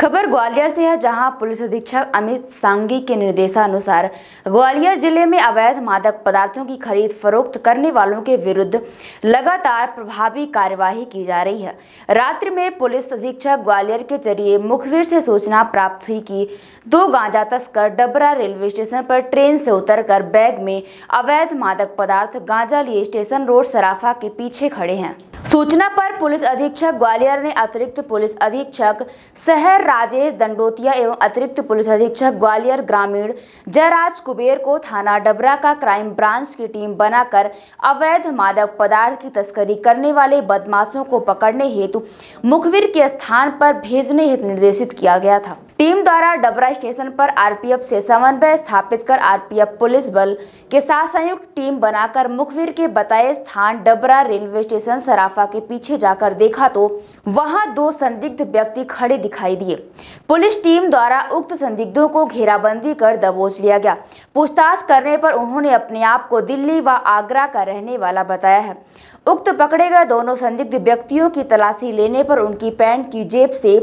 खबर ग्वालियर से है जहां पुलिस अधीक्षक अमित सांगी के निर्देशानुसार ग्वालियर जिले में अवैध मादक पदार्थों की खरीद फरोख्त करने वालों के विरुद्ध लगातार प्रभावी कार्यवाही की जा रही है रात्रि में पुलिस अधीक्षक ग्वालियर के जरिए मुखबिर से सूचना प्राप्त हुई कि दो गांजा तस्कर डबरा रेलवे स्टेशन पर ट्रेन से उतर बैग में अवैध मादक पदार्थ गांजा लिए स्टेशन रोड सराफा के पीछे खड़े हैं सूचना पर पुलिस अधीक्षक ग्वालियर ने अतिरिक्त पुलिस अधीक्षक शहर राजेश दंडोतिया एवं अतिरिक्त पुलिस अधीक्षक ग्वालियर ग्रामीण जयराज कुबेर को थाना डबरा का क्राइम ब्रांच की टीम बनाकर अवैध मादक पदार्थ की तस्करी करने वाले बदमाशों को पकड़ने हेतु मुखबिर के स्थान पर भेजने हेतु निर्देशित किया गया था टीम द्वारा डबरा स्टेशन पर आरपीएफ से समन्वय स्थापित कर आरपीएफ पुलिस बल के साथ संयुक्त टीम बनाकर मुखबिर के बताए स्थान डबरा रेलवे स्टेशन सराफा के पीछे जाकर देखा तो वहां दो संदिग्ध व्यक्ति खड़े दिखाई दिए पुलिस टीम द्वारा उक्त संदिग्धों को घेराबंदी कर दबोच लिया गया पूछताछ करने पर उन्होंने अपने आप को दिल्ली व आगरा का रहने वाला बताया है उक्त पकड़े गए दोनों संदिग्ध व्यक्तियों की तलाशी लेने पर उनकी पैंट की जेब से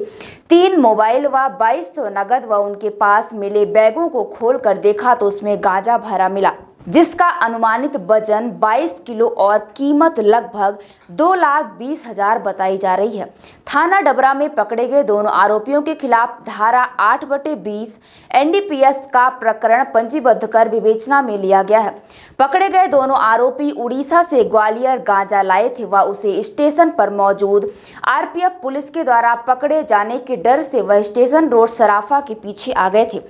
तीन मोबाइल व बाईस बाईस सौ नगद व उनके पास मिले बैगों को खोलकर देखा तो उसमें गांजा भरा मिला जिसका अनुमानित वजन 22 किलो और कीमत लगभग दो लाख बीस हजार बताई जा रही है थाना डबरा में पकड़े गए दोनों आरोपियों के खिलाफ धारा आठ बटे बीस एन का प्रकरण पंजीबद्ध कर विवेचना में लिया गया है पकड़े गए दोनों आरोपी उड़ीसा से ग्वालियर गांजा लाए थे व उसे स्टेशन पर मौजूद आर पुलिस के द्वारा पकड़े जाने के डर से वह स्टेशन रोड सराफा के पीछे आ गए थे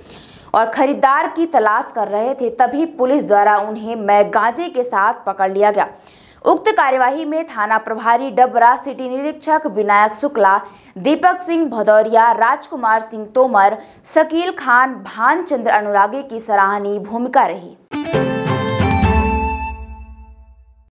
और खरीदार की तलाश कर रहे थे तभी पुलिस द्वारा उन्हें मै गांजे के साथ पकड़ लिया गया उक्त कार्यवाही में थाना प्रभारी डबरा सिटी निरीक्षक विनायक शुक्ला दीपक सिंह भदौरिया राजकुमार सिंह तोमर शकील खान भानचंद्र अनुरागे की सराहनीय भूमिका रही